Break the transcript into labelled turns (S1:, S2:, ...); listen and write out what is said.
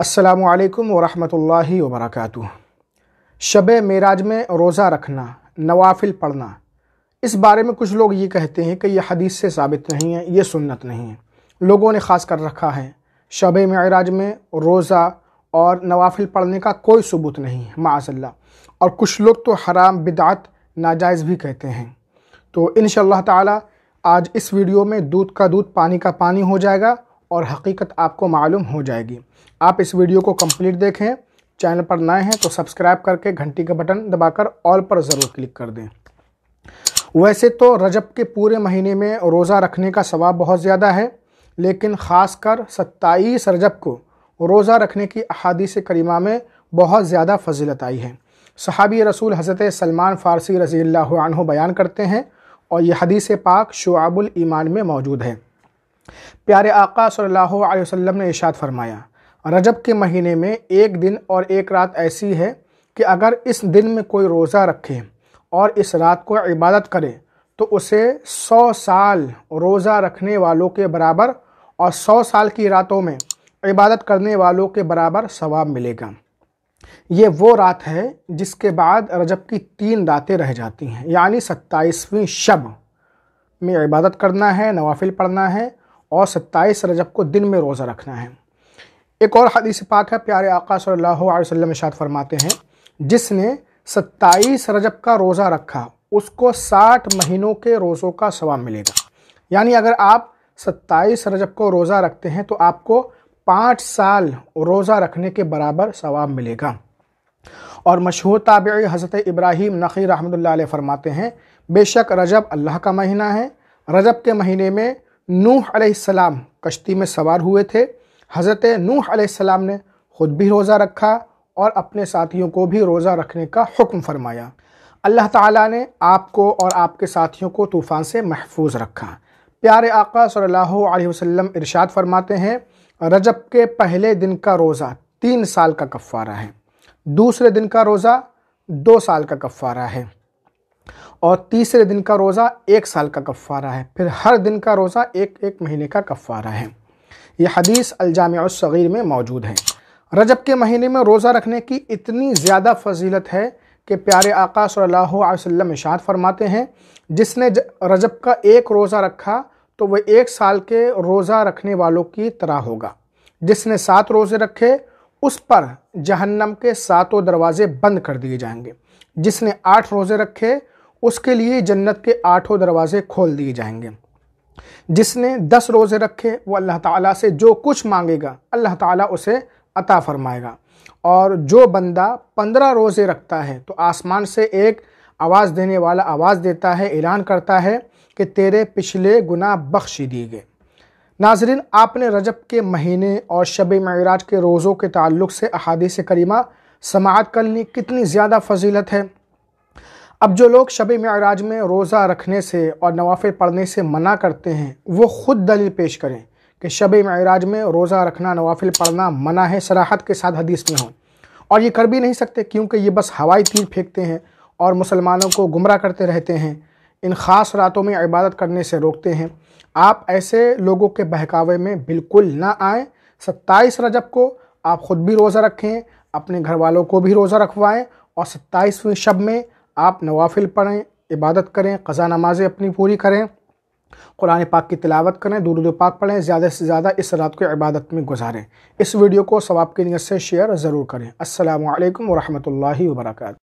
S1: असलकम वरहल वरक शब मराज में रोज़ा रखना नवाफिल पढ़ना इस बारे में कुछ लोग ये कहते हैं कि यह हदीस से साबित नहीं है ये सुन्नत नहीं है लोगों ने ख़ास कर रखा है शब मराज में रोज़ा और नवाफिल पढ़ने का कोई सबूत नहीं है माजल्ला और कुछ लोग तो हराम बिदात नाजायज़ भी कहते हैं तो इन शाह आज इस वीडियो में दूध का दूध पानी का पानी हो जाएगा और हकीकत आपको मालूम हो जाएगी आप इस वीडियो को कंप्लीट देखें चैनल पर नए हैं तो सब्सक्राइब करके घंटी का बटन दबाकर ऑल पर ज़रूर क्लिक कर दें वैसे तो रजब के पूरे महीने में रोज़ा रखने का सवाब बहुत ज़्यादा है लेकिन ख़ासकर सत्ताईस रजब को रोज़ा रखने की अहादीस करीमा में बहुत ज़्यादा फजीलत आई है सहाबी रसूल हज़रत सलमान फ़ारसी रज़ी अल्लाह बयान करते हैं और यह हदीस पाक शुआबुल ईमान में मौजूद है प्यारे आका सल्लल्लाहु अलैहि वसल्लम ने इशाद फरमाया रजब के महीने में एक दिन और एक रात ऐसी है कि अगर इस दिन में कोई रोज़ा रखे और इस रात को इबादत करे तो उसे सौ साल रोज़ा रखने वालों के बराबर और सौ साल की रातों में इबादत करने वालों के बराबर सवाब मिलेगा ये वो रात है जिसके बाद रजब की तीन रातें रह जाती हैं यानी सत्ताईसवीं शब में इबादत करना है नवाफिल पढ़ना है और सत्ताईस रजब को दिन में रोज़ा रखना है एक और हदीस पाक है प्यारे आका सल्लल्लाहु अलैहि वसल्लम फरमाते हैं जिसने सत्ताईस रजब का रोज़ा रखा उसको साठ महीनों के रोज़ों का सवाब मिलेगा यानी अगर आप सत्ताईस रजब को रोज़ा रखते हैं तो आपको पाँच साल रोज़ा रखने के बराबर सवाब मिलेगा और मशहूर ताब हज़रत इब्राहिम नखी रहमत फ़रमाते हैं बेशक रजब अल्लाह का महीना है रजब के महीने में नूह अलैहिस्सलाम कश्ती में सवार हुए थे हज़रत नूह अलैहिस्सलाम ने ख़ुद भी रोज़ा रखा और अपने साथियों को भी रोज़ा रखने का हुक्म फरमाया अल्लाह ताला ने आपको और आपके साथियों को तूफ़ान से महफूज रखा प्यारे आका सल्लल्लाहु अलैहि वसल्लम इरशाद फरमाते हैं रजब के पहले दिन का रोज़ा तीन साल का कफ़ारा है दूसरे दिन का रोज़ा दो साल का कफ़ारा है और तीसरे दिन का रोज़ा एक साल का कफ़ारा है फिर हर दिन का रोज़ा एक एक महीने का कफ़ारा है यह हदीस अलजामसग़ीर में मौजूद है रजब के महीने में रोज़ा रखने की इतनी ज़्यादा फजीलत है कि प्यारे आका सल्लल्लाहु अलैहि वसल्लम इशाद फरमाते हैं जिसने रजब का एक रोज़ा रखा तो वह एक साल के रोज़ा रखने वालों की तरह होगा जिसने सात रोज़े रखे उस पर जहन्नम के सातों दरवाज़े बंद कर दिए जाएंगे जिसने आठ रोज़े रखे उसके लिए जन्नत के आठों दरवाज़े खोल दिए जाएंगे जिसने दस रोज़े रखे वो अल्लाह ताला से जो कुछ मांगेगा अल्लाह ताला उसे अता फरमाएगा और जो बंदा पंद्रह रोज़े रखता है तो आसमान से एक आवाज़ देने वाला आवाज़ देता है ऐलान करता है कि तेरे पिछले गुना बख्श दिए गए नाजरीन आपने रजब के महीने और शब मराज के रोज़ों के ताल्लुक से अहादी करीमा समात करनी कितनी ज़्यादा फजीलत है अब जो लोग शब मराज में रोज़ा रखने से और नवाफिल पढ़ने से मना करते हैं वो ख़ुद दलील पेश करें कि शब मराज में रोज़ा रखना नवाफिल पढ़ना मना है सराहत के साथ हदीस में हो और ये कर भी नहीं सकते क्योंकि ये बस हवाई तीर फेंकते हैं और मुसलमानों को गुमराह करते रहते हैं इन ख़ास रातों में इबादत करने से रोकते हैं आप ऐसे लोगों के बहकावे में बिल्कुल ना आएँ सत्ताईस रजब को आप ख़ुद भी रोज़ा रखें अपने घर वालों को भी रोज़ा रखवाएँ और सत्ताईसवें शब में आप नवाफिल पढ़ें इबादत करें क़ज़ा नमाज़ें अपनी पूरी करें कुरान पाक की तिलावत करें दूर पाक पढ़ें ज़्यादा से ज़्यादा इस रात को इबादत में गुजारें इस वीडियो को सवाब की नीयत से शेयर ज़रूर करें असल वरहमल वर्क